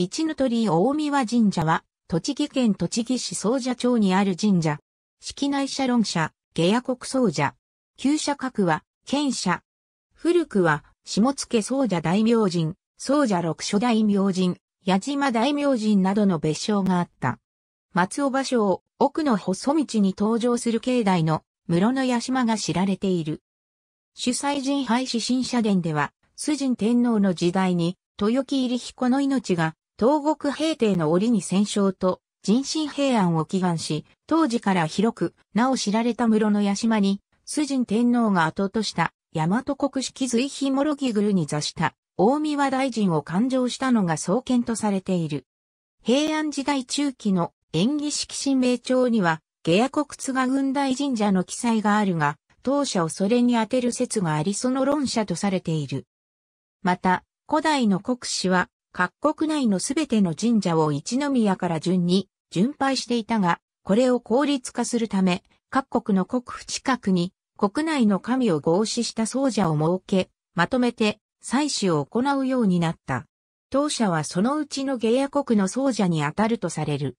一の鳥居大宮神社は、栃木県栃木市総社町にある神社。式内社論社、下野国総社。旧社格は、県社。古くは、下野総社大明神、総社六所大明神、矢島大明神などの別称があった。松尾芭蕉、奥の細道に登場する境内の室の屋島が知られている。主催人廃止新社殿では、崇神天皇の時代に、豊木入彦の命が東国平定の折に戦勝と人心平安を祈願し、当時から広く、なお知られた室の屋島に、崇神天皇が後とした大和国式随ひもろぎぐるに座した大宮和大臣を勘定したのが創建とされている。平安時代中期の演技式神明帳には、下野国津賀軍大神社の記載があるが、当社をそれに当てる説がありその論者とされている。また、古代の国史は、各国内のすべての神社を一宮から順に巡拝していたが、これを効率化するため、各国の国府近くに国内の神を合祀した僧者を設け、まとめて祭祀を行うようになった。当社はそのうちの下野国の僧者に当たるとされる。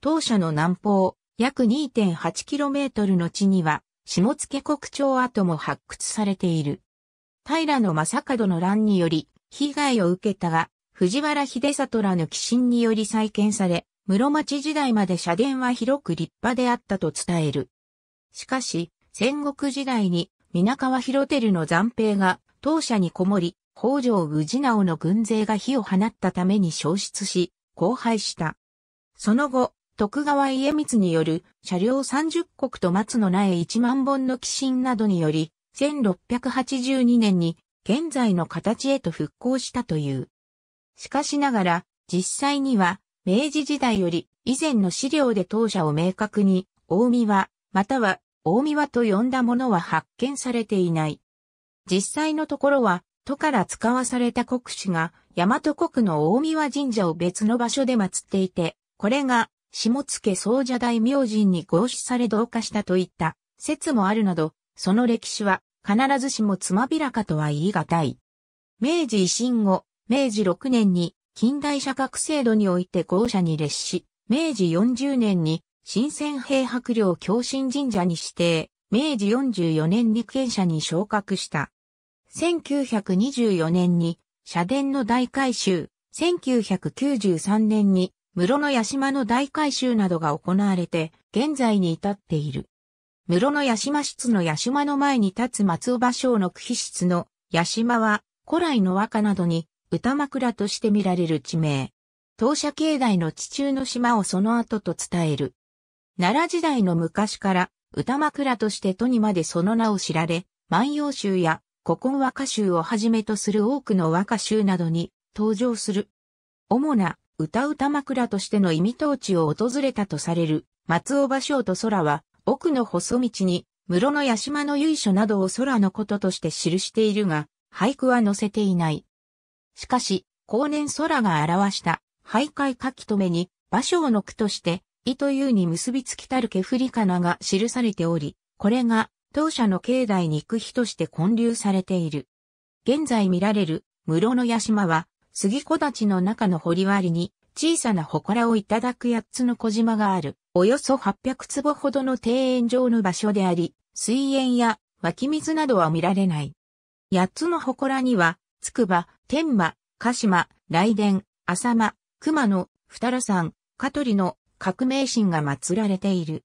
当社の南方、約 2.8km の地には、下野国町跡も発掘されている。平野正門の乱により、被害を受けたが、藤原秀里らの寄進により再建され、室町時代まで社殿は広く立派であったと伝える。しかし、戦国時代に、皆川広照の残兵が、当社にこもり、北条氏直の軍勢が火を放ったために消失し、荒廃した。その後、徳川家光による車両30国と松の苗1万本の寄進などにより、1682年に現在の形へと復興したという。しかしながら、実際には、明治時代より以前の資料で当社を明確に、大見は、または、大見はと呼んだものは発見されていない。実際のところは、都から使わされた国主が、大和国の大見は神社を別の場所で祀っていて、これが、下野総社大明神に合祀され同化したといった説もあるなど、その歴史は必ずしもつまびらかとは言い難い。明治維新後、明治6年に近代社格制度において豪舎に列し、明治40年に新鮮平白領共振神社に指定、明治44年に県舎に昇格した。1924年に社殿の大改修、1993年に室野屋島の大改修などが行われて、現在に至っている。室野屋島室の屋島の前に立つ松尾芭蕉の区碑室の屋島は古来の和歌などに歌枕として見られる地名。当社境内の地中の島をその後と伝える。奈良時代の昔から歌枕として都にまでその名を知られ、万葉集や古今和歌集をはじめとする多くの和歌集などに登場する。主な歌歌枕としての意味当地を訪れたとされる松尾芭蕉と空は奥の細道に室の屋島の由緒などを空のこととして記しているが、俳句は載せていない。しかし、後年空が表した、徘徊書き留めに、芭蕉の句として、意というに結びつきたる毛振りかなが記されており、これが、当社の境内に行く日として建立されている。現在見られる、室の屋島は、杉木立の中の掘割に、小さな祠をいただく八つの小島がある、およそ800坪ほどの庭園上の場所であり、水園や湧き水などは見られない。八つの祠には、つくば、天満、鹿島、雷電、浅間、熊野、二良山、香取の革命神が祀られている。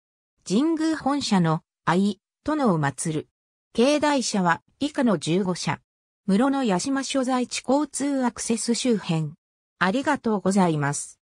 神宮本社の愛、殿を祀る。境内社は以下の15社。室の八島所在地交通アクセス周辺。ありがとうございます。